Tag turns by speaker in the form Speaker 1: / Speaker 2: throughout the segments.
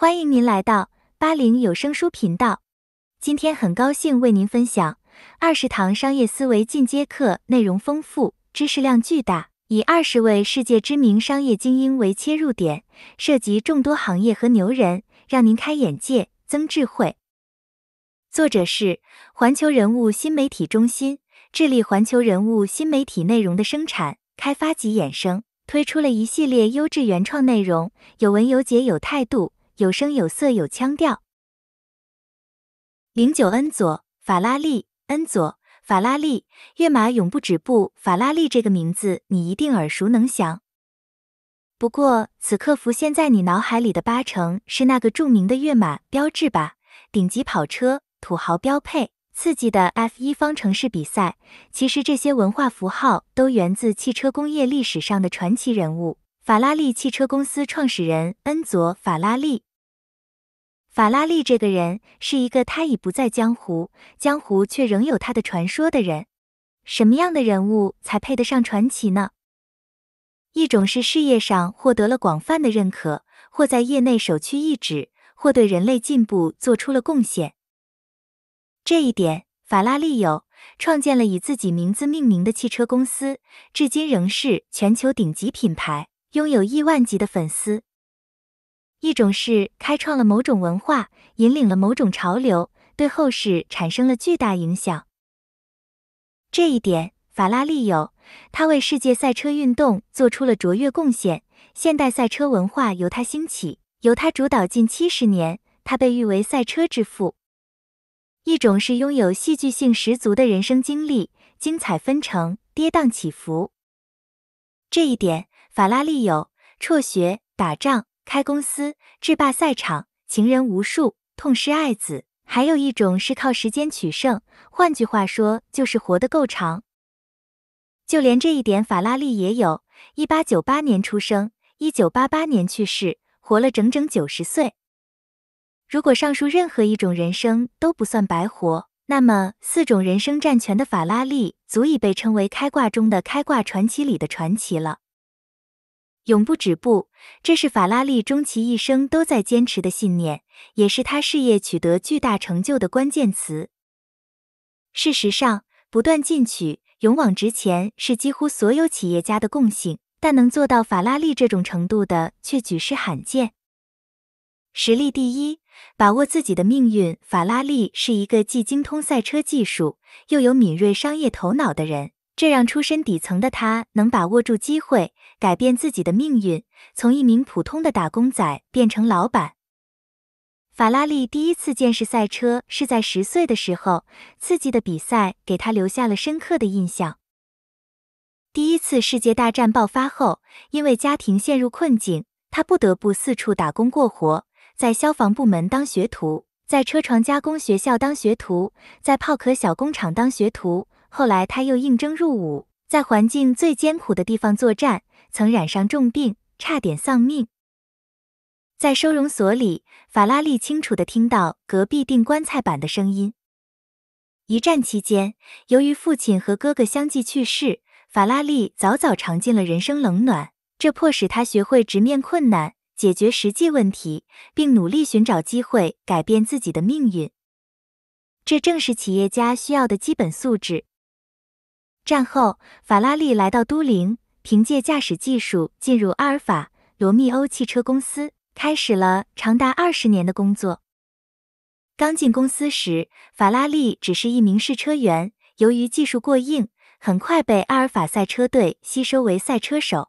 Speaker 1: 欢迎您来到八零有声书频道。今天很高兴为您分享二十堂商业思维进阶课，内容丰富，知识量巨大，以二十位世界知名商业精英为切入点，涉及众多行业和牛人，让您开眼界、增智慧。作者是环球人物新媒体中心，致力环球人物新媒体内容的生产、开发及衍生，推出了一系列优质原创内容，有文有解有态度。有声有色有腔调。零九恩佐法拉利，恩佐法拉利，跃马永不止步。法拉利这个名字你一定耳熟能详。不过此刻浮现在你脑海里的八成是那个著名的跃马标志吧？顶级跑车，土豪标配，刺激的 F 一方程式比赛。其实这些文化符号都源自汽车工业历史上的传奇人物——法拉利汽车公司创始人恩佐法拉利。法拉利这个人是一个他已不在江湖，江湖却仍有他的传说的人。什么样的人物才配得上传奇呢？一种是事业上获得了广泛的认可，或在业内首屈一指，或对人类进步做出了贡献。这一点法拉利有，创建了以自己名字命名的汽车公司，至今仍是全球顶级品牌，拥有亿万级的粉丝。一种是开创了某种文化，引领了某种潮流，对后世产生了巨大影响。这一点法拉利有，他为世界赛车运动做出了卓越贡献，现代赛车文化由他兴起，由他主导近七十年，他被誉为赛车之父。一种是拥有戏剧性十足的人生经历，精彩纷呈，跌宕起伏。这一点法拉利有，辍学打仗。开公司，制霸赛场，情人无数，痛失爱子。还有一种是靠时间取胜，换句话说就是活得够长。就连这一点，法拉利也有，一八九八年出生，一九八八年去世，活了整整九十岁。如果上述任何一种人生都不算白活，那么四种人生占全的法拉利，足以被称为开挂中的开挂传奇里的传奇了。永不止步，这是法拉利终其一生都在坚持的信念，也是他事业取得巨大成就的关键词。事实上，不断进取、勇往直前是几乎所有企业家的共性，但能做到法拉利这种程度的却举世罕见。实力第一，把握自己的命运。法拉利是一个既精通赛车技术，又有敏锐商业头脑的人。这让出身底层的他能把握住机会，改变自己的命运，从一名普通的打工仔变成老板。法拉利第一次见识赛车是在十岁的时候，刺激的比赛给他留下了深刻的印象。第一次世界大战爆发后，因为家庭陷入困境，他不得不四处打工过活，在消防部门当学徒，在车床加工学校当学徒，在炮壳小工厂当学徒。后来，他又应征入伍，在环境最艰苦的地方作战，曾染上重病，差点丧命。在收容所里，法拉利清楚地听到隔壁钉棺材板的声音。一战期间，由于父亲和哥哥相继去世，法拉利早早尝尽了人生冷暖，这迫使他学会直面困难，解决实际问题，并努力寻找机会改变自己的命运。这正是企业家需要的基本素质。战后，法拉利来到都灵，凭借驾驶技术进入阿尔法·罗密欧汽车公司，开始了长达二十年的工作。刚进公司时，法拉利只是一名试车员，由于技术过硬，很快被阿尔法赛车队吸收为赛车手。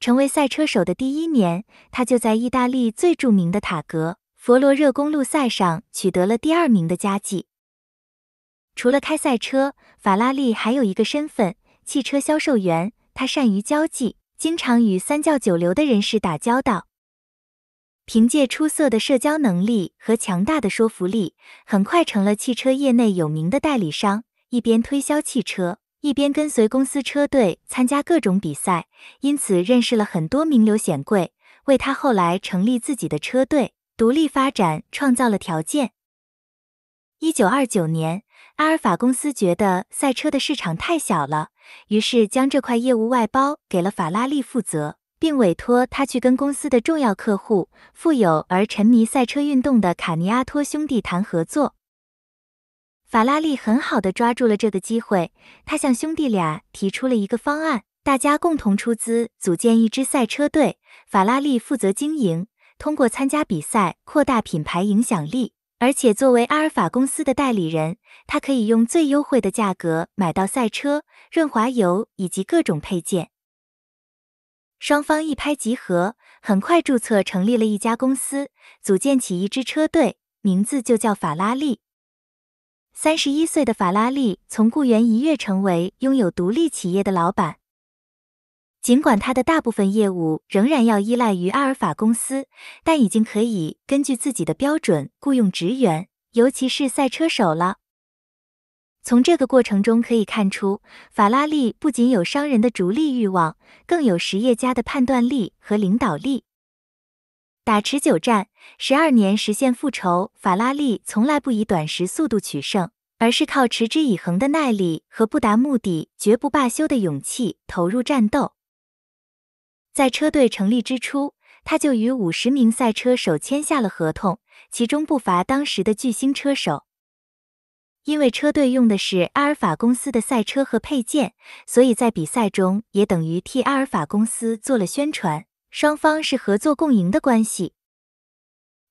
Speaker 1: 成为赛车手的第一年，他就在意大利最著名的塔格·佛罗热公路赛上取得了第二名的佳绩。除了开赛车，法拉利还有一个身份，汽车销售员。他善于交际，经常与三教九流的人士打交道。凭借出色的社交能力和强大的说服力，很快成了汽车业内有名的代理商。一边推销汽车，一边跟随公司车队参加各种比赛，因此认识了很多名流显贵，为他后来成立自己的车队、独立发展创造了条件。一九二九年。阿尔法公司觉得赛车的市场太小了，于是将这块业务外包给了法拉利负责，并委托他去跟公司的重要客户、富有而沉迷赛车运动的卡尼阿托兄弟谈合作。法拉利很好的抓住了这个机会，他向兄弟俩提出了一个方案：大家共同出资组建一支赛车队，法拉利负责经营，通过参加比赛扩大品牌影响力。而且作为阿尔法公司的代理人，他可以用最优惠的价格买到赛车、润滑油以及各种配件。双方一拍即合，很快注册成立了一家公司，组建起一支车队，名字就叫法拉利。三十一岁的法拉利从雇员一跃成为拥有独立企业的老板。尽管他的大部分业务仍然要依赖于阿尔法公司，但已经可以根据自己的标准雇佣职员，尤其是赛车手了。从这个过程中可以看出，法拉利不仅有商人的逐利欲望，更有实业家的判断力和领导力。打持久战，十二年实现复仇。法拉利从来不以短时速度取胜，而是靠持之以恒的耐力和不达目的绝不罢休的勇气投入战斗。在车队成立之初，他就与五十名赛车手签下了合同，其中不乏当时的巨星车手。因为车队用的是阿尔法公司的赛车和配件，所以在比赛中也等于替阿尔法公司做了宣传，双方是合作共赢的关系。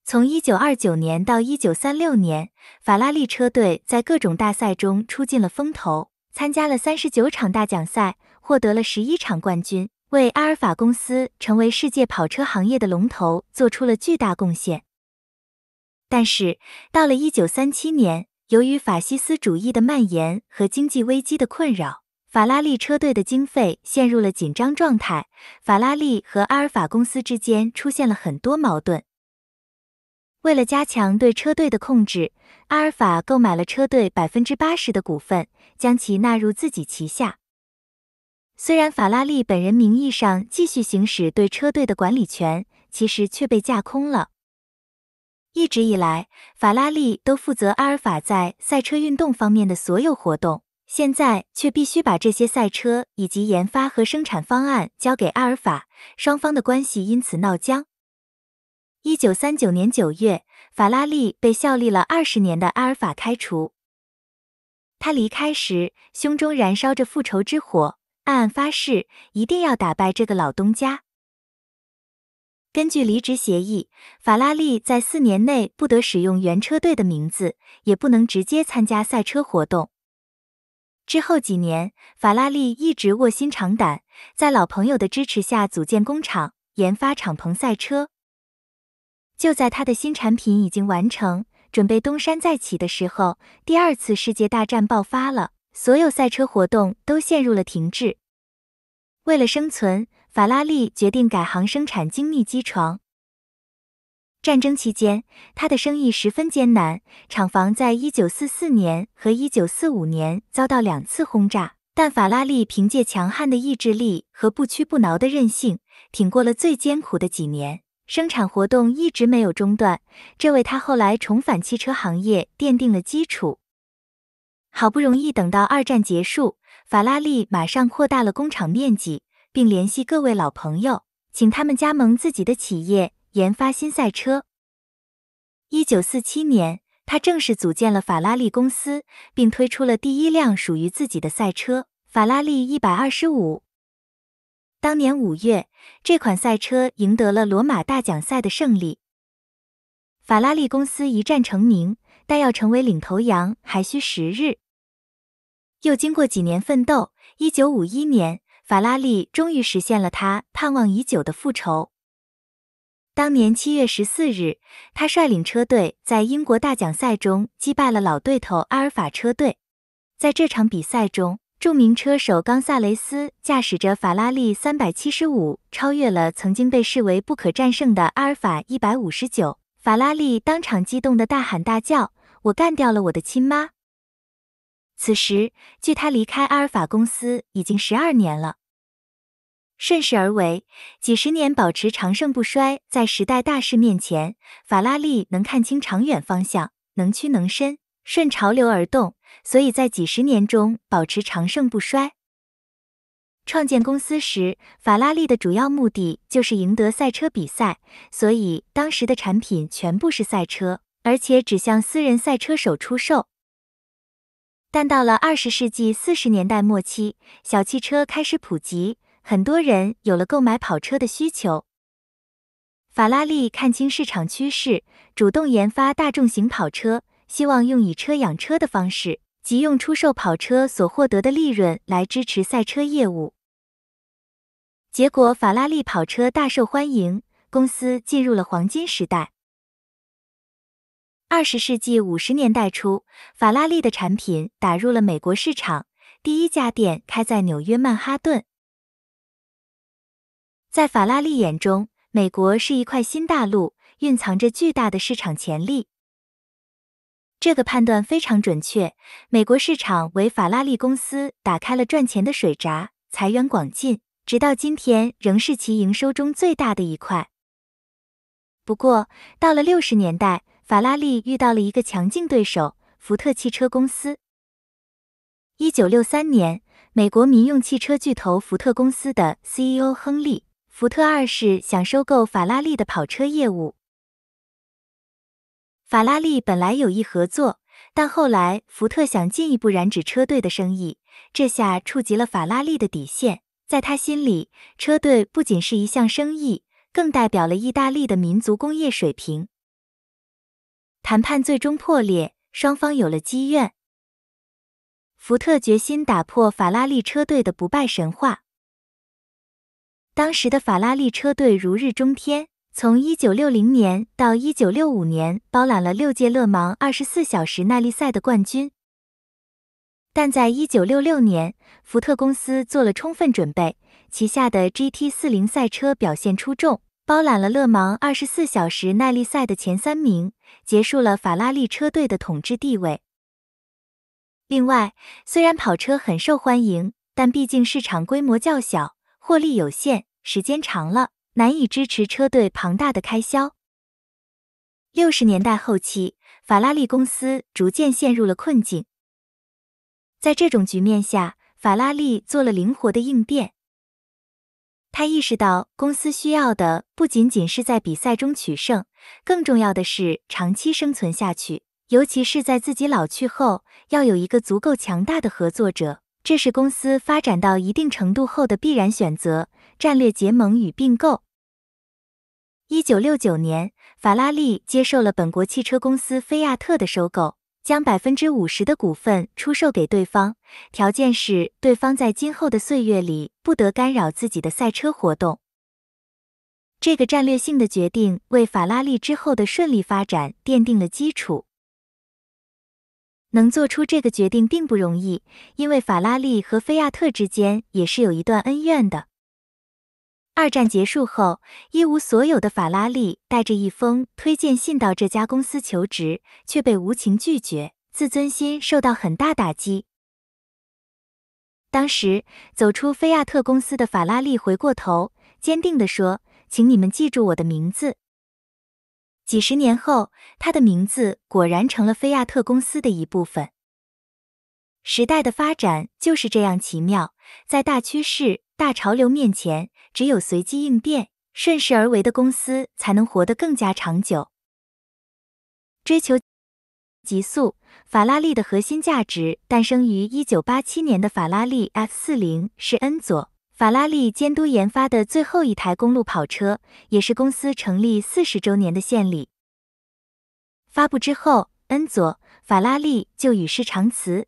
Speaker 1: 从一九二九年到一九三六年，法拉利车队在各种大赛中出尽了风头，参加了三十九场大奖赛，获得了十一场冠军。为阿尔法公司成为世界跑车行业的龙头做出了巨大贡献。但是，到了一九三七年，由于法西斯主义的蔓延和经济危机的困扰，法拉利车队的经费陷入了紧张状态。法拉利和阿尔法公司之间出现了很多矛盾。为了加强对车队的控制，阿尔法购买了车队百分之八十的股份，将其纳入自己旗下。虽然法拉利本人名义上继续行使对车队的管理权，其实却被架空了。一直以来，法拉利都负责阿尔法在赛车运动方面的所有活动，现在却必须把这些赛车以及研发和生产方案交给阿尔法，双方的关系因此闹僵。一九三九年九月，法拉利被效力了二十年的阿尔法开除，他离开时胸中燃烧着复仇之火。暗暗发誓，一定要打败这个老东家。根据离职协议，法拉利在四年内不得使用原车队的名字，也不能直接参加赛车活动。之后几年，法拉利一直卧薪尝胆，在老朋友的支持下组建工厂，研发敞篷赛车。就在他的新产品已经完成，准备东山再起的时候，第二次世界大战爆发了。所有赛车活动都陷入了停滞。为了生存，法拉利决定改行生产精密机床。战争期间，他的生意十分艰难，厂房在1944年和1945年遭到两次轰炸。但法拉利凭借强悍的意志力和不屈不挠的韧性，挺过了最艰苦的几年，生产活动一直没有中断，这为他后来重返汽车行业奠定了基础。好不容易等到二战结束，法拉利马上扩大了工厂面积，并联系各位老朋友，请他们加盟自己的企业，研发新赛车。一九四七年，他正式组建了法拉利公司，并推出了第一辆属于自己的赛车——法拉利一百二十五。当年五月，这款赛车赢得了罗马大奖赛的胜利。法拉利公司一战成名，但要成为领头羊，还需时日。又经过几年奋斗，一九五一年，法拉利终于实现了他盼望已久的复仇。当年七月十四日，他率领车队在英国大奖赛中击败了老对头阿尔法车队。在这场比赛中，著名车手冈萨雷斯驾驶着法拉利三百七十五，超越了曾经被视为不可战胜的阿尔法一百五十九。法拉利当场激动的大喊大叫：“我干掉了我的亲妈！”此时，距他离开阿尔法公司已经十二年了。顺势而为，几十年保持长盛不衰，在时代大势面前，法拉利能看清长远方向，能屈能伸，顺潮流而动，所以在几十年中保持长盛不衰。创建公司时，法拉利的主要目的就是赢得赛车比赛，所以当时的产品全部是赛车，而且只向私人赛车手出售。但到了二十世纪四十年代末期，小汽车开始普及，很多人有了购买跑车的需求。法拉利看清市场趋势，主动研发大众型跑车，希望用以车养车的方式，即用出售跑车所获得的利润来支持赛车业务。结果，法拉利跑车大受欢迎，公司进入了黄金时代。二十世纪五十年代初，法拉利的产品打入了美国市场，第一家店开在纽约曼哈顿。在法拉利眼中，美国是一块新大陆，蕴藏着巨大的市场潜力。这个判断非常准确，美国市场为法拉利公司打开了赚钱的水闸，财源广进，直到今天仍是其营收中最大的一块。不过，到了六十年代。法拉利遇到了一个强劲对手——福特汽车公司。一九六三年，美国民用汽车巨头福特公司的 CEO 亨利·福特二世想收购法拉利的跑车业务。法拉利本来有意合作，但后来福特想进一步染指车队的生意，这下触及了法拉利的底线。在他心里，车队不仅是一项生意，更代表了意大利的民族工业水平。谈判最终破裂，双方有了积怨。福特决心打破法拉利车队的不败神话。当时的法拉利车队如日中天，从1960年到1965年包揽了六届勒芒24小时耐力赛的冠军。但在1966年，福特公司做了充分准备，旗下的 GT40 赛车表现出众。包揽了勒芒二十四小时耐力赛的前三名，结束了法拉利车队的统治地位。另外，虽然跑车很受欢迎，但毕竟市场规模较小，获利有限，时间长了难以支持车队庞大的开销。六十年代后期，法拉利公司逐渐陷入了困境。在这种局面下，法拉利做了灵活的应变。他意识到，公司需要的不仅仅是在比赛中取胜，更重要的是长期生存下去，尤其是在自己老去后，要有一个足够强大的合作者。这是公司发展到一定程度后的必然选择——战略结盟与并购。一九六九年，法拉利接受了本国汽车公司菲亚特的收购。将百分之五十的股份出售给对方，条件是对方在今后的岁月里不得干扰自己的赛车活动。这个战略性的决定为法拉利之后的顺利发展奠定了基础。能做出这个决定并不容易，因为法拉利和菲亚特之间也是有一段恩怨的。二战结束后，一无所有的法拉利带着一封推荐信到这家公司求职，却被无情拒绝，自尊心受到很大打击。当时走出菲亚特公司的法拉利回过头，坚定地说：“请你们记住我的名字。”几十年后，他的名字果然成了菲亚特公司的一部分。时代的发展就是这样奇妙，在大趋势、大潮流面前。只有随机应变、顺势而为的公司，才能活得更加长久。追求极速，法拉利的核心价值诞生于1987年的法拉利 F40，是恩佐·法拉利监督研发的最后一台公路跑车，也是公司成立四十周年的献礼。发布之后，恩佐·法拉利就与世长辞。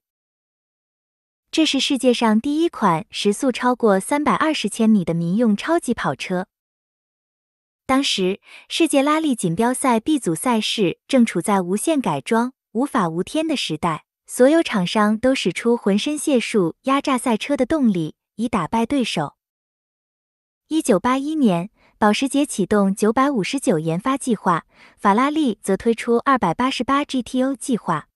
Speaker 1: 这是世界上第一款时速超过三百二十千米的民用超级跑车。当时，世界拉力锦标赛 B 组赛事正处在无限改装、无法无天的时代，所有厂商都使出浑身解数压榨赛车的动力，以打败对手。一九八一年，保时捷启动九百五十九研发计划，法拉利则推出二百八十八 GTO 计划。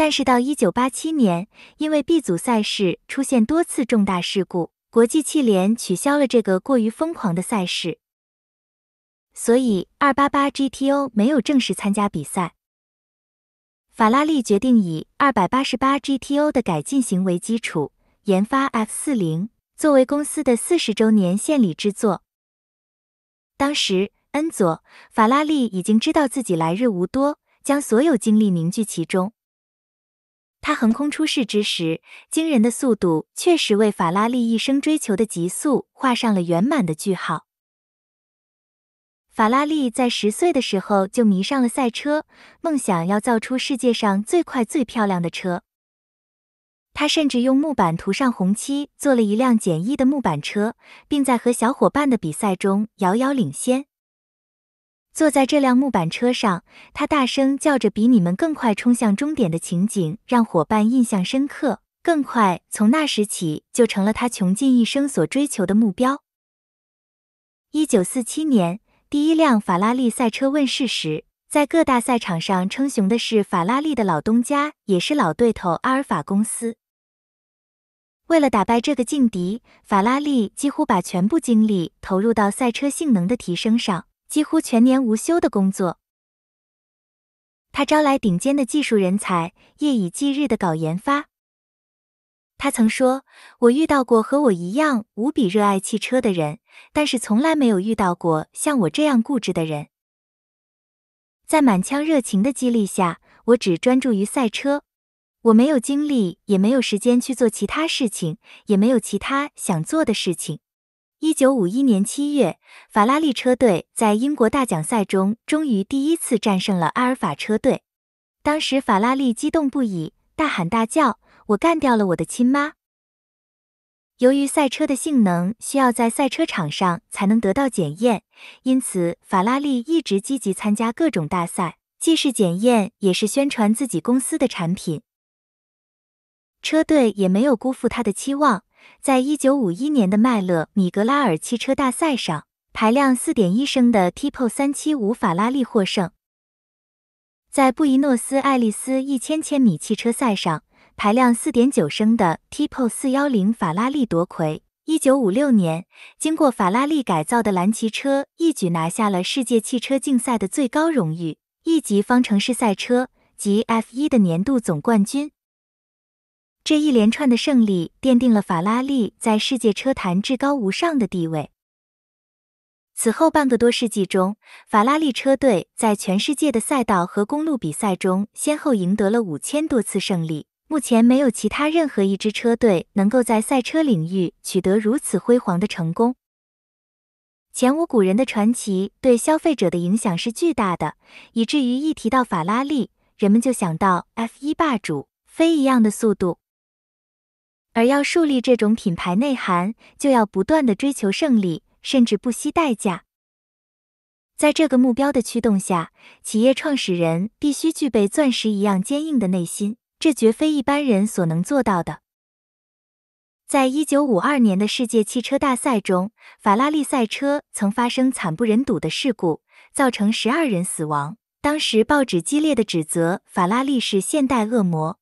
Speaker 1: 但是到一九八七年，因为 B 组赛事出现多次重大事故，国际汽联取消了这个过于疯狂的赛事，所以二八八 GTO 没有正式参加比赛。法拉利决定以二百八十八 GTO 的改进型为基础，研发 F 四零作为公司的四十周年献礼之作。当时，恩佐法拉利已经知道自己来日无多，将所有精力凝聚其中。他横空出世之时，惊人的速度确实为法拉利一生追求的极速画上了圆满的句号。法拉利在十岁的时候就迷上了赛车，梦想要造出世界上最快最漂亮的车。他甚至用木板涂上红漆，做了一辆简易的木板车，并在和小伙伴的比赛中遥遥领先。坐在这辆木板车上，他大声叫着“比你们更快冲向终点”的情景，让伙伴印象深刻。更快，从那时起就成了他穷尽一生所追求的目标。一九四七年，第一辆法拉利赛车问世时，在各大赛场上称雄的是法拉利的老东家，也是老对头阿尔法公司。为了打败这个劲敌，法拉利几乎把全部精力投入到赛车性能的提升上。几乎全年无休的工作，他招来顶尖的技术人才，夜以继日的搞研发。他曾说：“我遇到过和我一样无比热爱汽车的人，但是从来没有遇到过像我这样固执的人。”在满腔热情的激励下，我只专注于赛车，我没有精力，也没有时间去做其他事情，也没有其他想做的事情。一九五一年七月，法拉利车队在英国大奖赛中终于第一次战胜了阿尔法车队。当时法拉利激动不已，大喊大叫：“我干掉了我的亲妈！”由于赛车的性能需要在赛车场上才能得到检验，因此法拉利一直积极参加各种大赛，既是检验，也是宣传自己公司的产品。车队也没有辜负他的期望。在1951年的迈勒米格拉尔汽车大赛上，排量4.1升的 Tipo 375法拉利获胜。在布宜诺斯艾利斯1000千米汽车赛上，排量4.9升的 Tipo 410法拉利夺魁。1956年，经过法拉利改造的蓝旗车一举拿下了世界汽车竞赛的最高荣誉——一级方程式赛车及 F1 的年度总冠军。这一连串的胜利奠定了法拉利在世界车坛至高无上的地位。此后半个多世纪中，法拉利车队在全世界的赛道和公路比赛中先后赢得了五千多次胜利。目前没有其他任何一支车队能够在赛车领域取得如此辉煌的成功。前无古人的传奇对消费者的影响是巨大的，以至于一提到法拉利，人们就想到 F 一霸主，飞一样的速度。而要树立这种品牌内涵，就要不断的追求胜利，甚至不惜代价。在这个目标的驱动下，企业创始人必须具备钻石一样坚硬的内心，这绝非一般人所能做到的。在一九五二年的世界汽车大赛中，法拉利赛车曾发生惨不忍睹的事故，造成十二人死亡。当时报纸激烈的指责法拉利是现代恶魔。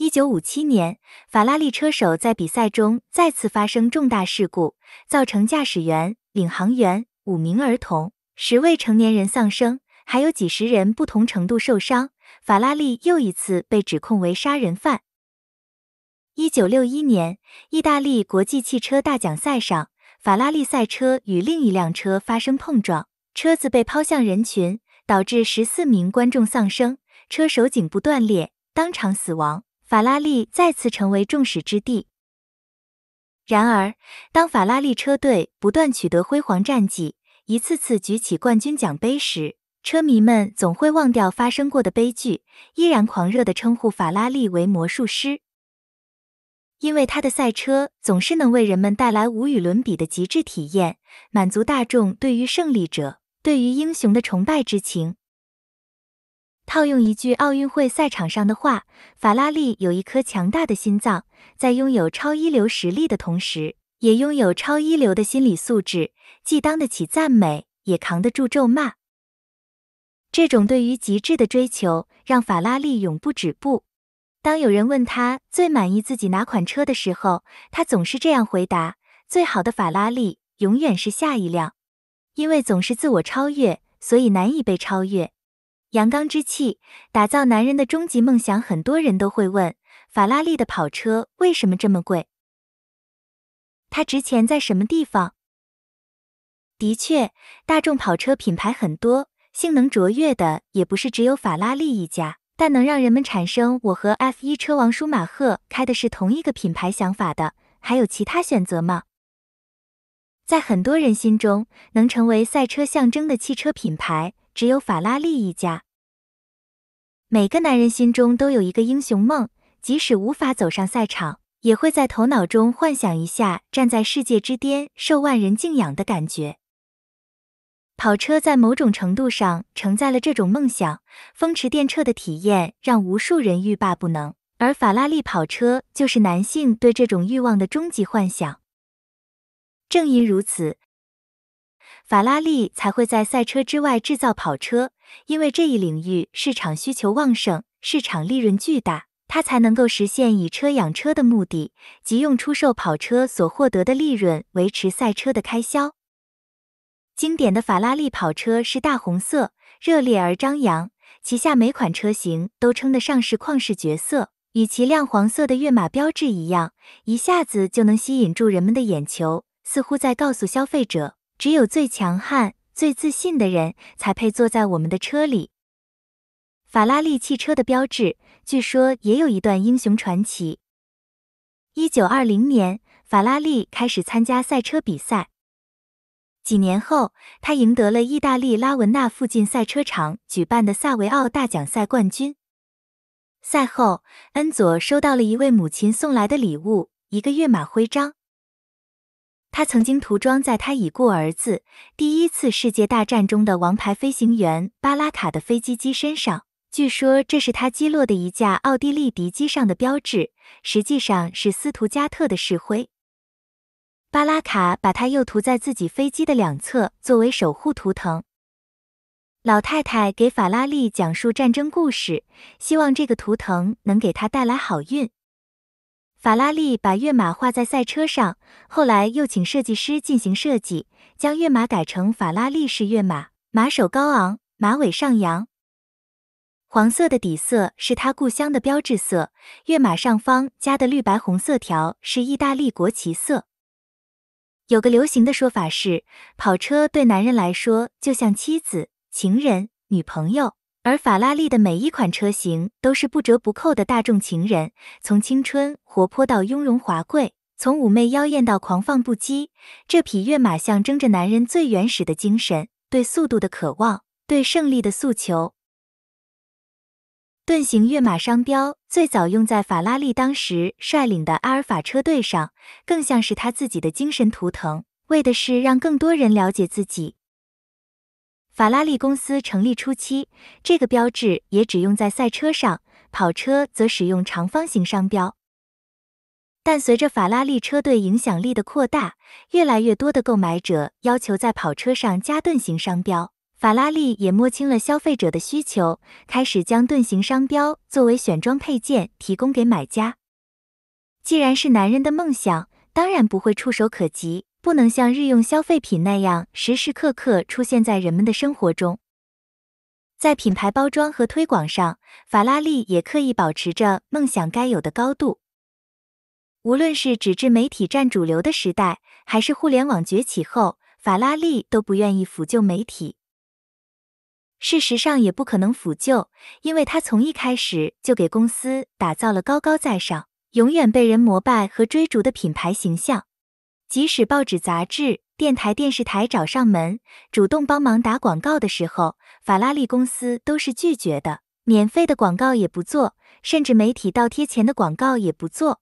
Speaker 1: 一九五七年，法拉利车手在比赛中再次发生重大事故，造成驾驶员、领航员五名儿童、十位成年人丧生，还有几十人不同程度受伤。法拉利又一次被指控为杀人犯。一九六一年，意大利国际汽车大奖赛上，法拉利赛车与另一辆车发生碰撞，车子被抛向人群，导致十四名观众丧生，车手颈部断裂，当场死亡。法拉利再次成为众矢之的。然而，当法拉利车队不断取得辉煌战绩，一次次举起冠军奖杯时，车迷们总会忘掉发生过的悲剧，依然狂热地称呼法拉利为“魔术师”，因为他的赛车总是能为人们带来无与伦比的极致体验，满足大众对于胜利者、对于英雄的崇拜之情。套用一句奥运会赛场上的话：“法拉利有一颗强大的心脏，在拥有超一流实力的同时，也拥有超一流的心理素质，既当得起赞美，也扛得住咒骂。这种对于极致的追求，让法拉利永不止步。当有人问他最满意自己哪款车的时候，他总是这样回答：‘最好的法拉利永远是下一辆，因为总是自我超越，所以难以被超越。’”阳刚之气，打造男人的终极梦想。很多人都会问：法拉利的跑车为什么这么贵？它值钱在什么地方？的确，大众跑车品牌很多，性能卓越的也不是只有法拉利一家。但能让人们产生我和 F1 车王舒马赫开的是同一个品牌想法的，还有其他选择吗？在很多人心中，能成为赛车象征的汽车品牌。只有法拉利一家。每个男人心中都有一个英雄梦，即使无法走上赛场，也会在头脑中幻想一下站在世界之巅、受万人敬仰的感觉。跑车在某种程度上承载了这种梦想，风驰电掣的体验让无数人欲罢不能，而法拉利跑车就是男性对这种欲望的终极幻想。正因如此。法拉利才会在赛车之外制造跑车，因为这一领域市场需求旺盛，市场利润巨大，它才能够实现以车养车的目的，即用出售跑车所获得的利润维持赛车的开销。经典的法拉利跑车是大红色，热烈而张扬，旗下每款车型都称得上是旷世绝色，与其亮黄色的跃马标志一样，一下子就能吸引住人们的眼球，似乎在告诉消费者。只有最强悍、最自信的人才配坐在我们的车里。法拉利汽车的标志据说也有一段英雄传奇。1920年，法拉利开始参加赛车比赛。几年后，他赢得了意大利拉文纳附近赛车场举办的萨维奥大奖赛冠军。赛后，恩佐收到了一位母亲送来的礼物——一个跃马徽章。他曾经涂装在他已故儿子第一次世界大战中的王牌飞行员巴拉卡的飞机机身上，据说这是他击落的一架奥地利敌机上的标志，实际上是斯图加特的石灰。巴拉卡把它又涂在自己飞机的两侧，作为守护图腾。老太太给法拉利讲述战争故事，希望这个图腾能给他带来好运。法拉利把跃马画在赛车上，后来又请设计师进行设计，将跃马改成法拉利式跃马，马首高昂，马尾上扬。黄色的底色是他故乡的标志色，跃马上方加的绿白红色条是意大利国旗色。有个流行的说法是，跑车对男人来说就像妻子、情人、女朋友。而法拉利的每一款车型都是不折不扣的大众情人，从青春活泼到雍容华贵，从妩媚妖艳到狂放不羁，这匹跃马象征着男人最原始的精神，对速度的渴望，对胜利的诉求。盾形跃马商标最早用在法拉利当时率领的阿尔法车队上，更像是他自己的精神图腾，为的是让更多人了解自己。法拉利公司成立初期，这个标志也只用在赛车上，跑车则使用长方形商标。但随着法拉利车队影响力的扩大，越来越多的购买者要求在跑车上加盾形商标。法拉利也摸清了消费者的需求，开始将盾形商标作为选装配件提供给买家。既然是男人的梦想，当然不会触手可及。不能像日用消费品那样时时刻刻出现在人们的生活中。在品牌包装和推广上，法拉利也刻意保持着梦想该有的高度。无论是纸质媒体占主流的时代，还是互联网崛起后，法拉利都不愿意辅救媒体。事实上，也不可能辅救，因为他从一开始就给公司打造了高高在上、永远被人膜拜和追逐的品牌形象。即使报纸、杂志、电台、电视台找上门，主动帮忙打广告的时候，法拉利公司都是拒绝的，免费的广告也不做，甚至媒体倒贴钱的广告也不做。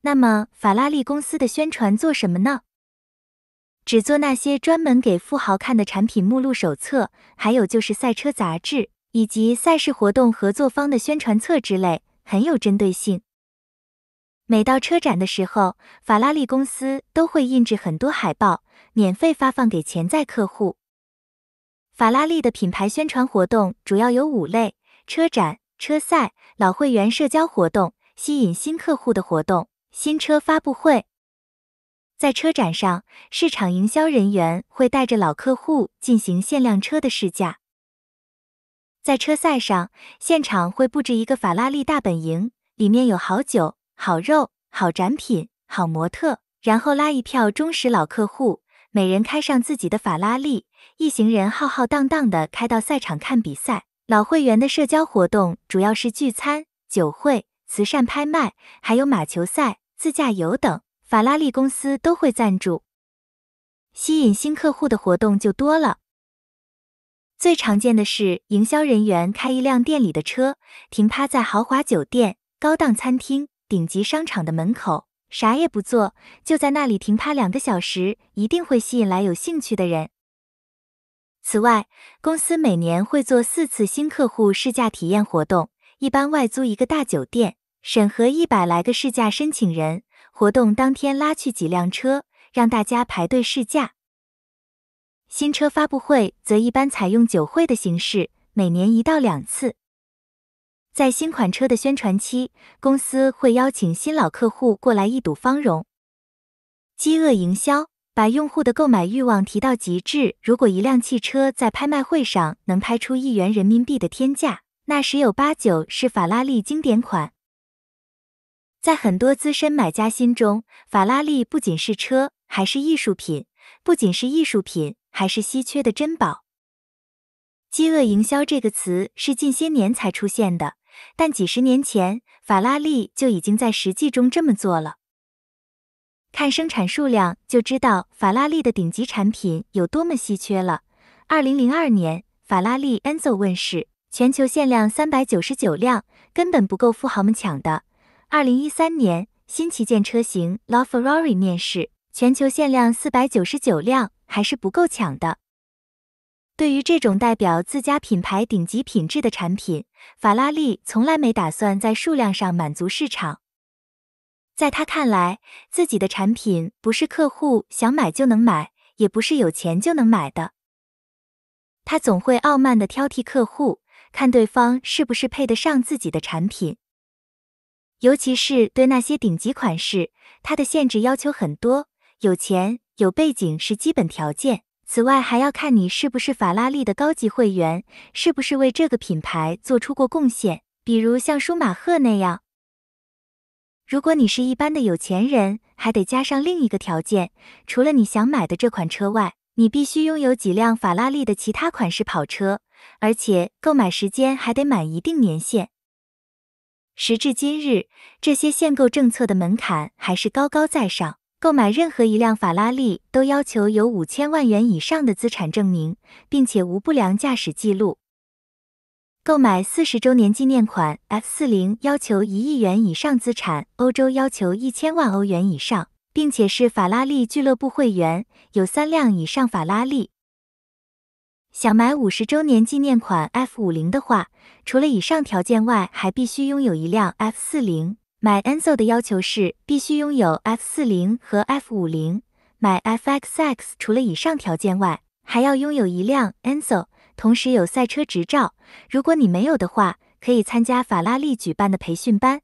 Speaker 1: 那么，法拉利公司的宣传做什么呢？只做那些专门给富豪看的产品目录手册，还有就是赛车杂志以及赛事活动合作方的宣传册之类，很有针对性。每到车展的时候，法拉利公司都会印制很多海报，免费发放给潜在客户。法拉利的品牌宣传活动主要有五类：车展、车赛、老会员社交活动、吸引新客户的活动、新车发布会。在车展上，市场营销人员会带着老客户进行限量车的试驾。在车赛上，现场会布置一个法拉利大本营，里面有好酒。好肉，好展品，好模特，然后拉一票忠实老客户，每人开上自己的法拉利，一行人浩浩荡荡的开到赛场看比赛。老会员的社交活动主要是聚餐、酒会、慈善拍卖，还有马球赛、自驾游等，法拉利公司都会赞助。吸引新客户的活动就多了，最常见的是营销人员开一辆店里的车，停趴在豪华酒店、高档餐厅。顶级商场的门口，啥也不做，就在那里停趴两个小时，一定会吸引来有兴趣的人。此外，公司每年会做四次新客户试驾体验活动，一般外租一个大酒店，审核一百来个试驾申请人，活动当天拉去几辆车，让大家排队试驾。新车发布会则一般采用酒会的形式，每年一到两次。在新款车的宣传期，公司会邀请新老客户过来一睹芳容。饥饿营销把用户的购买欲望提到极致。如果一辆汽车在拍卖会上能拍出一元人民币的天价，那十有八九是法拉利经典款。在很多资深买家心中，法拉利不仅是车，还是艺术品；不仅是艺术品，还是稀缺的珍宝。饥饿营销这个词是近些年才出现的。但几十年前，法拉利就已经在实际中这么做了。看生产数量就知道法拉利的顶级产品有多么稀缺了。二零零二年，法拉利 Enzo 问世，全球限量三百九十九辆，根本不够富豪们抢的。二零一三年，新旗舰车型 La Ferrari 面世，全球限量四百九十九辆，还是不够抢的。对于这种代表自家品牌顶级品质的产品，法拉利从来没打算在数量上满足市场。在他看来，自己的产品不是客户想买就能买，也不是有钱就能买的。他总会傲慢的挑剔客户，看对方是不是配得上自己的产品。尤其是对那些顶级款式，他的限制要求很多，有钱有背景是基本条件。此外，还要看你是不是法拉利的高级会员，是不是为这个品牌做出过贡献，比如像舒马赫那样。如果你是一般的有钱人，还得加上另一个条件：除了你想买的这款车外，你必须拥有几辆法拉利的其他款式跑车，而且购买时间还得满一定年限。时至今日，这些限购政策的门槛还是高高在上。购买任何一辆法拉利都要求有五千万元以上的资产证明，并且无不良驾驶记录。购买四十周年纪念款 F40 要求一亿元以上资产，欧洲要求一千万欧元以上，并且是法拉利俱乐部会员，有三辆以上法拉利。想买五十周年纪念款 F50 的话，除了以上条件外，还必须拥有一辆 F40。买 Enzo 的要求是必须拥有 F 四零和 F 五零，买 FXX 除了以上条件外，还要拥有一辆 Enzo，同时有赛车执照。如果你没有的话，可以参加法拉利举办的培训班。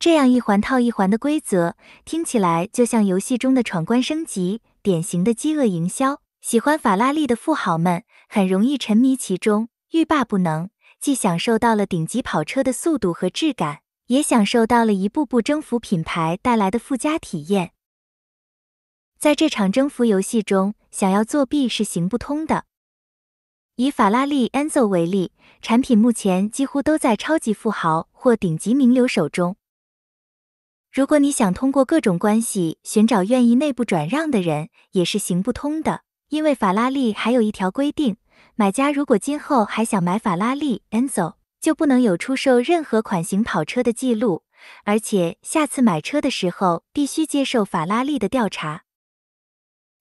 Speaker 1: 这样一环套一环的规则，听起来就像游戏中的闯关升级，典型的饥饿营销。喜欢法拉利的富豪们很容易沉迷其中，欲罢不能，既享受到了顶级跑车的速度和质感。也享受到了一步步征服品牌带来的附加体验。在这场征服游戏中，想要作弊是行不通的。以法拉利 Enzo 为例，产品目前几乎都在超级富豪或顶级名流手中。如果你想通过各种关系寻找愿意内部转让的人，也是行不通的，因为法拉利还有一条规定：买家如果今后还想买法拉利 Enzo，就不能有出售任何款型跑车的记录，而且下次买车的时候必须接受法拉利的调查。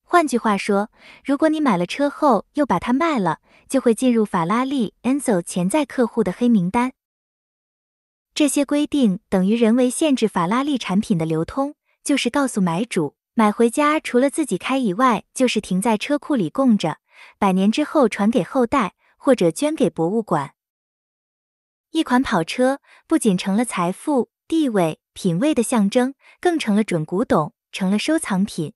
Speaker 1: 换句话说，如果你买了车后又把它卖了，就会进入法拉利 Enzo 潜在客户的黑名单。这些规定等于人为限制法拉利产品的流通，就是告诉买主，买回家除了自己开以外，就是停在车库里供着，百年之后传给后代或者捐给博物馆。一款跑车不仅成了财富、地位、品味的象征，更成了准古董，成了收藏品。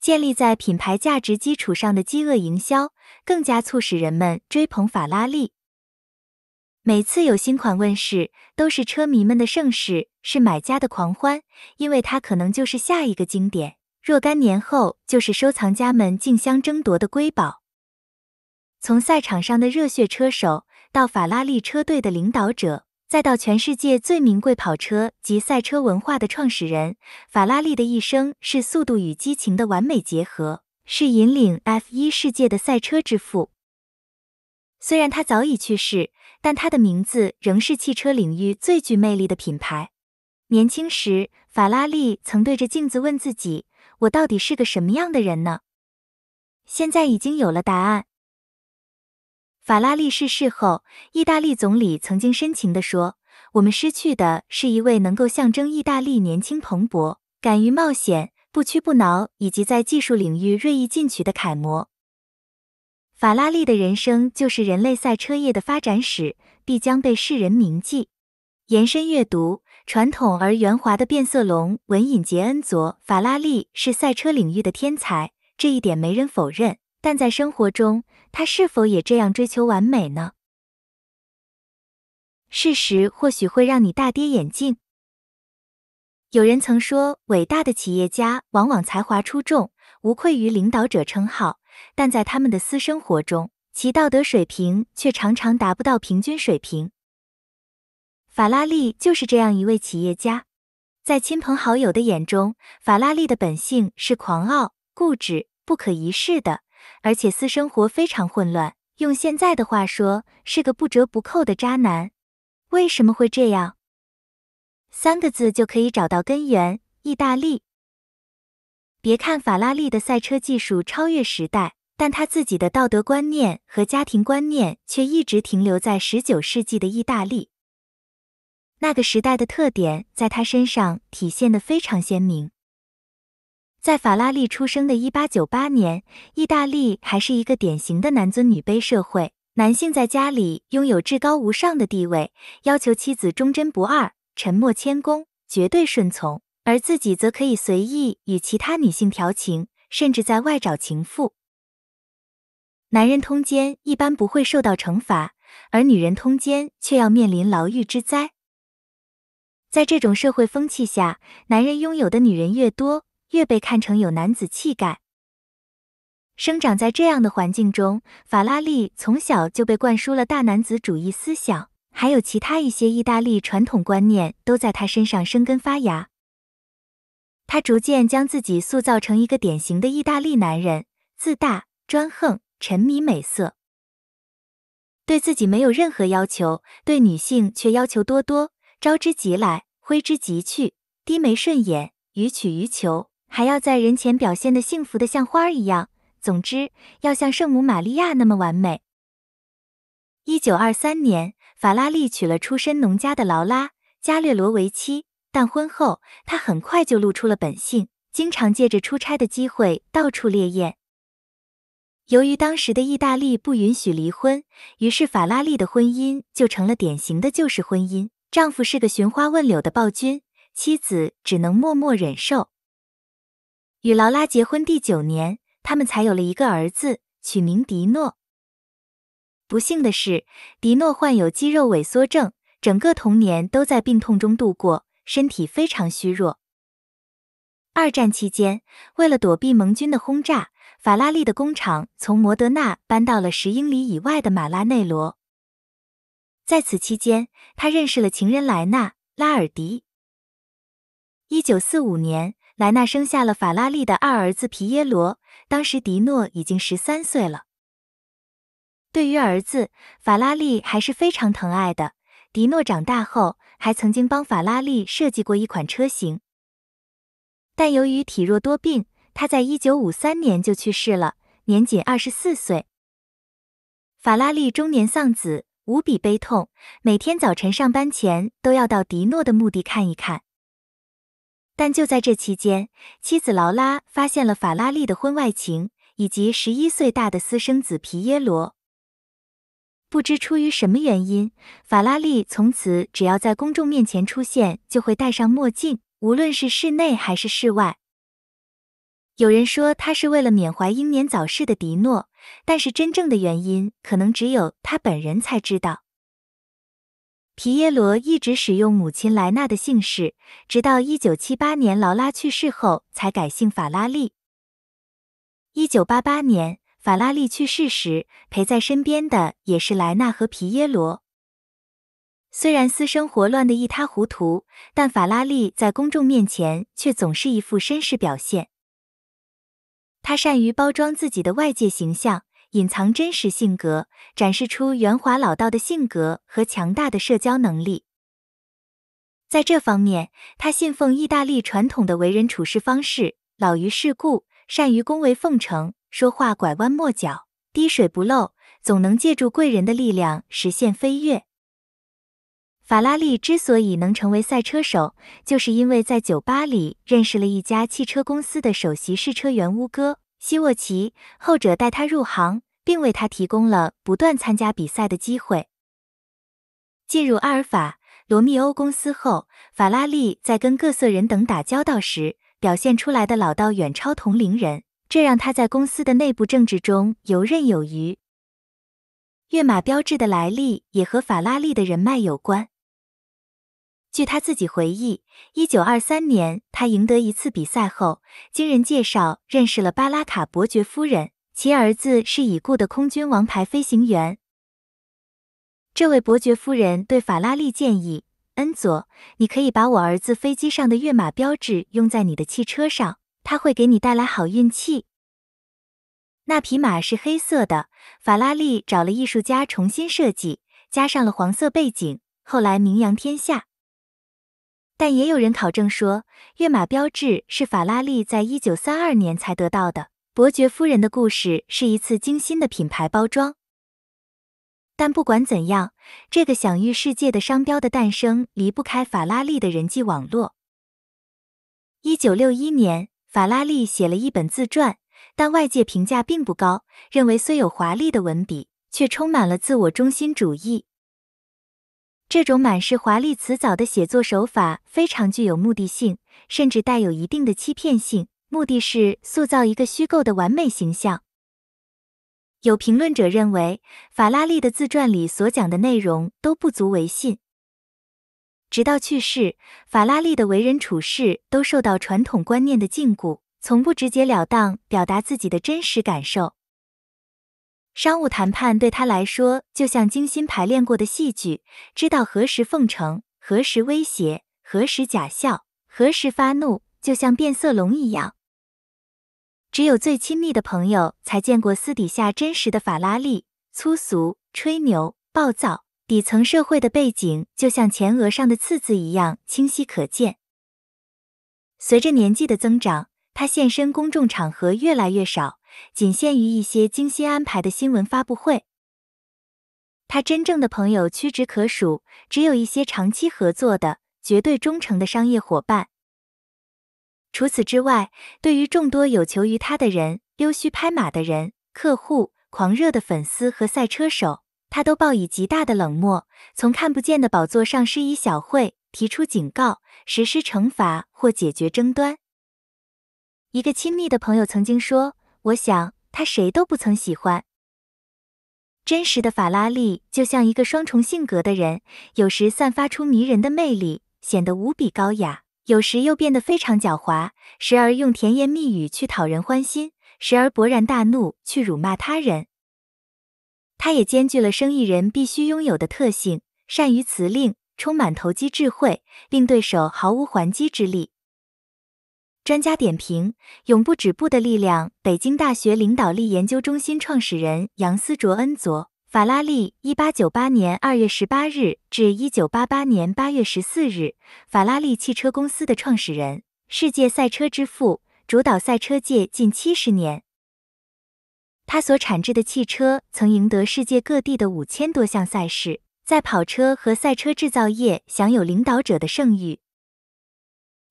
Speaker 1: 建立在品牌价值基础上的饥饿营销，更加促使人们追捧法拉利。每次有新款问世，都是车迷们的盛世，是买家的狂欢，因为它可能就是下一个经典，若干年后就是收藏家们竞相争夺的瑰宝。从赛场上的热血车手。到法拉利车队的领导者，再到全世界最名贵跑车及赛车文化的创始人，法拉利的一生是速度与激情的完美结合，是引领 F1 世界的赛车之父。虽然他早已去世，但他的名字仍是汽车领域最具魅力的品牌。年轻时，法拉利曾对着镜子问自己：“我到底是个什么样的人呢？”现在已经有了答案。法拉利逝世后，意大利总理曾经深情地说：“我们失去的是一位能够象征意大利年轻蓬勃、敢于冒险、不屈不挠，以及在技术领域锐意进取的楷模。”法拉利的人生就是人类赛车业的发展史，必将被世人铭记。延伸阅读：传统而圆滑的变色龙文隐杰恩佐法拉利是赛车领域的天才，这一点没人否认。但在生活中，他是否也这样追求完美呢？事实或许会让你大跌眼镜。有人曾说，伟大的企业家往往才华出众，无愧于领导者称号，但在他们的私生活中，其道德水平却常常达不到平均水平。法拉利就是这样一位企业家，在亲朋好友的眼中，法拉利的本性是狂傲、固执、不可一世的。而且私生活非常混乱，用现在的话说，是个不折不扣的渣男。为什么会这样？三个字就可以找到根源：意大利。别看法拉利的赛车技术超越时代，但他自己的道德观念和家庭观念却一直停留在十九世纪的意大利。那个时代的特点在他身上体现得非常鲜明。在法拉利出生的1898年，意大利还是一个典型的男尊女卑社会，男性在家里拥有至高无上的地位，要求妻子忠贞不二、沉默谦恭、绝对顺从，而自己则可以随意与其他女性调情，甚至在外找情妇。男人通奸一般不会受到惩罚，而女人通奸却要面临牢狱之灾。在这种社会风气下，男人拥有的女人越多。越被看成有男子气概。生长在这样的环境中，法拉利从小就被灌输了大男子主义思想，还有其他一些意大利传统观念都在他身上生根发芽。他逐渐将自己塑造成一个典型的意大利男人：自大、专横、沉迷美色，对自己没有任何要求，对女性却要求多多，招之即来，挥之即去，低眉顺眼，予取予求。还要在人前表现的幸福的像花儿一样，总之要像圣母玛利亚那么完美。一九二三年，法拉利娶了出身农家的劳拉·加略罗为妻，但婚后他很快就露出了本性，经常借着出差的机会到处猎艳。由于当时的意大利不允许离婚，于是法拉利的婚姻就成了典型的旧式婚姻，丈夫是个寻花问柳的暴君，妻子只能默默忍受。与劳拉结婚第九年，他们才有了一个儿子，取名迪诺。不幸的是，迪诺患有肌肉萎缩症，整个童年都在病痛中度过，身体非常虚弱。二战期间，为了躲避盟军的轰炸，法拉利的工厂从摩德纳搬到了十英里以外的马拉内罗。在此期间，他认识了情人莱纳拉尔迪。1945年。莱纳生下了法拉利的二儿子皮耶罗，当时迪诺已经十三岁了。对于儿子，法拉利还是非常疼爱的。迪诺长大后，还曾经帮法拉利设计过一款车型。但由于体弱多病，他在一九五三年就去世了，年仅二十四岁。法拉利中年丧子，无比悲痛，每天早晨上班前都要到迪诺的墓地看一看。但就在这期间，妻子劳拉发现了法拉利的婚外情，以及十一岁大的私生子皮耶罗。不知出于什么原因，法拉利从此只要在公众面前出现，就会戴上墨镜，无论是室内还是室外。有人说他是为了缅怀英年早逝的迪诺，但是真正的原因，可能只有他本人才知道。皮耶罗一直使用母亲莱纳的姓氏，直到一九七八年劳拉去世后才改姓法拉利。一九八八年法拉利去世时，陪在身边的也是莱纳和皮耶罗。虽然私生活乱得一塌糊涂，但法拉利在公众面前却总是一副绅士表现。他善于包装自己的外界形象。隐藏真实性格，展示出圆滑老道的性格和强大的社交能力。在这方面，他信奉意大利传统的为人处事方式，老于世故，善于恭维奉承，说话拐弯抹角，滴水不漏，总能借助贵人的力量实现飞跃。法拉利之所以能成为赛车手，就是因为在酒吧里认识了一家汽车公司的首席试车员乌戈。希沃奇，后者带他入行，并为他提供了不断参加比赛的机会。进入阿尔法·罗密欧公司后，法拉利在跟各色人等打交道时表现出来的老道远超同龄人，这让他在公司的内部政治中游刃有余。跃马标志的来历也和法拉利的人脉有关。据他自己回忆，一九二三年他赢得一次比赛后，经人介绍认识了巴拉卡伯爵夫人，其儿子是已故的空军王牌飞行员。这位伯爵夫人对法拉利建议：“恩佐，你可以把我儿子飞机上的跃马标志用在你的汽车上，他会给你带来好运气。”那匹马是黑色的，法拉利找了艺术家重新设计，加上了黄色背景，后来名扬天下。但也有人考证说，跃马标志是法拉利在一九三二年才得到的。伯爵夫人的故事是一次精心的品牌包装。但不管怎样，这个享誉世界的商标的诞生离不开法拉利的人际网络。一九六一年，法拉利写了一本自传，但外界评价并不高，认为虽有华丽的文笔，却充满了自我中心主义。这种满是华丽辞藻的写作手法非常具有目的性，甚至带有一定的欺骗性，目的是塑造一个虚构的完美形象。有评论者认为，法拉利的自传里所讲的内容都不足为信。直到去世，法拉利的为人处事都受到传统观念的禁锢，从不直截了当表达自己的真实感受。商务谈判对他来说就像精心排练过的戏剧，知道何时奉承，何时威胁，何时假笑，何时发怒，就像变色龙一样。只有最亲密的朋友才见过私底下真实的法拉利，粗俗、吹牛、暴躁，底层社会的背景就像前额上的刺字一样清晰可见。随着年纪的增长，他现身公众场合越来越少。仅限于一些精心安排的新闻发布会，他真正的朋友屈指可数，只有一些长期合作的、绝对忠诚的商业伙伴。除此之外，对于众多有求于他的人、溜须拍马的人、客户、狂热的粉丝和赛车手，他都抱以极大的冷漠，从看不见的宝座上施以小惠，提出警告、实施惩罚或解决争端。一个亲密的朋友曾经说。我想，他谁都不曾喜欢。真实的法拉利就像一个双重性格的人，有时散发出迷人的魅力，显得无比高雅；有时又变得非常狡猾，时而用甜言蜜语去讨人欢心，时而勃然大怒去辱骂他人。他也兼具了生意人必须拥有的特性：善于辞令，充满投机智慧，令对手毫无还击之力。专家点评：永不止步的力量。北京大学领导力研究中心创始人杨思卓恩佐，法拉利，一八九八年二月十八日至一九八八年八月十四日，法拉利汽车公司的创始人，世界赛车之父，主导赛车界近七十年。他所产制的汽车曾赢得世界各地的五千多项赛事，在跑车和赛车制造业享有领导者的盛誉。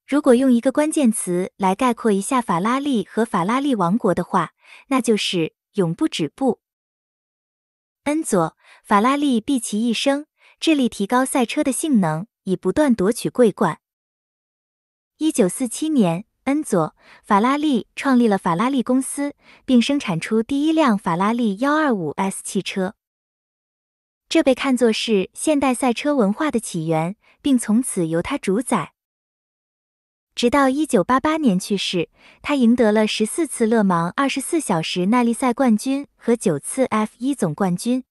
Speaker 1: 如果用一个关键词来概括一下法拉利和法拉利王国的话，那就是永不止步。恩佐·法拉利毕其一生，致力提高赛车的性能，以不断夺取桂冠。一九四七年，恩佐·法拉利创立了法拉利公司，并生产出第一辆法拉利幺二五 S 汽车，这被看作是现代赛车文化的起源，并从此由他主宰。直到1988年去世，他赢得了14次勒芒24小时耐力赛冠军和9次 F1 总冠军。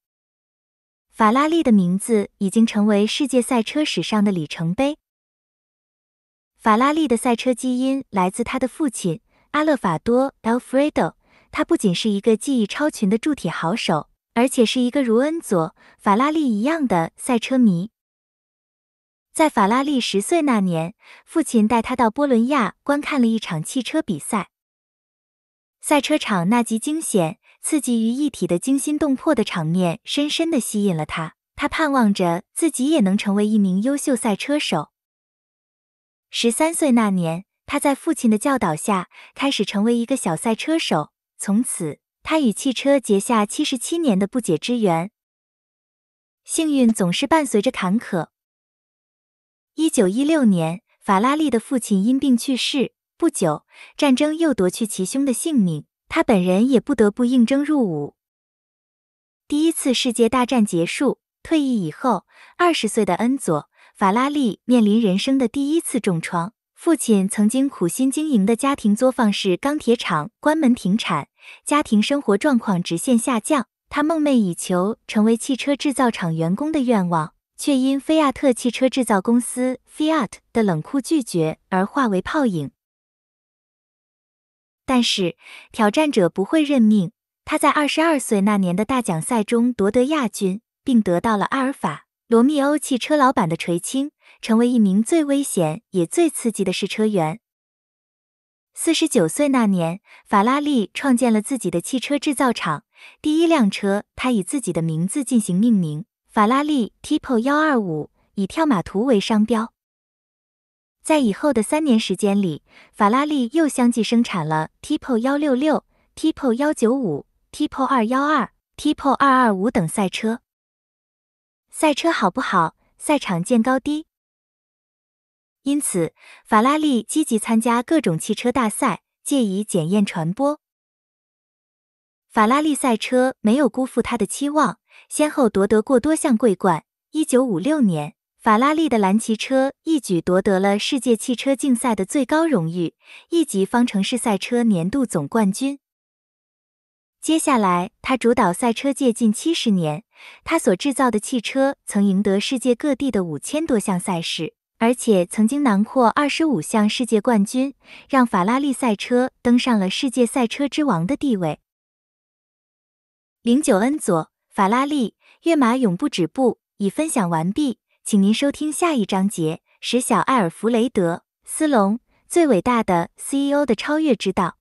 Speaker 1: 法拉利的名字已经成为世界赛车史上的里程碑。法拉利的赛车基因来自他的父亲阿勒法多 （Alfredo）。他不仅是一个技艺超群的铸铁好手，而且是一个如恩佐·法拉利一样的赛车迷。在法拉利十岁那年，父亲带他到波伦亚观看了一场汽车比赛。赛车场那集惊险、刺激于一体的惊心动魄的场面，深深地吸引了他。他盼望着自己也能成为一名优秀赛车手。十三岁那年，他在父亲的教导下开始成为一个小赛车手。从此，他与汽车结下七十七年的不解之缘。幸运总是伴随着坎坷。一九一六年，法拉利的父亲因病去世。不久，战争又夺去其兄的性命，他本人也不得不应征入伍。第一次世界大战结束，退役以后，二十岁的恩佐·法拉利面临人生的第一次重创：父亲曾经苦心经营的家庭作坊式钢铁厂关门停产，家庭生活状况直线下降。他梦寐以求成为汽车制造厂员工的愿望。却因菲亚特汽车制造公司 Fiat 的冷酷拒绝而化为泡影。但是挑战者不会认命，他在二十二岁那年的大奖赛中夺得亚军，并得到了阿尔法·罗密欧汽车老板的垂青，成为一名最危险也最刺激的试车员。四十九岁那年，法拉利创建了自己的汽车制造厂，第一辆车他以自己的名字进行命名。法拉利 Tipo 幺二五以跳马图为商标，在以后的三年时间里，法拉利又相继生产了 Tipo 幺六六、Tipo 幺九五、Tipo 二幺二、Tipo 二二五等赛车。赛车好不好，赛场见高低。因此，法拉利积极参加各种汽车大赛，借以检验传播。法拉利赛车没有辜负他的期望。先后夺得过多项桂冠。一九五六年，法拉利的蓝旗车一举夺得了世界汽车竞赛的最高荣誉——一级方程式赛车年度总冠军。接下来，他主导赛车界近七十年，他所制造的汽车曾赢得世界各地的五千多项赛事，而且曾经囊括二十五项世界冠军，让法拉利赛车登上了世界赛车之王的地位。零九恩佐。法拉利跃马永不止步，已分享完毕，请您收听下一章节：史小艾尔弗雷德斯隆最伟大的 CEO 的超越之道。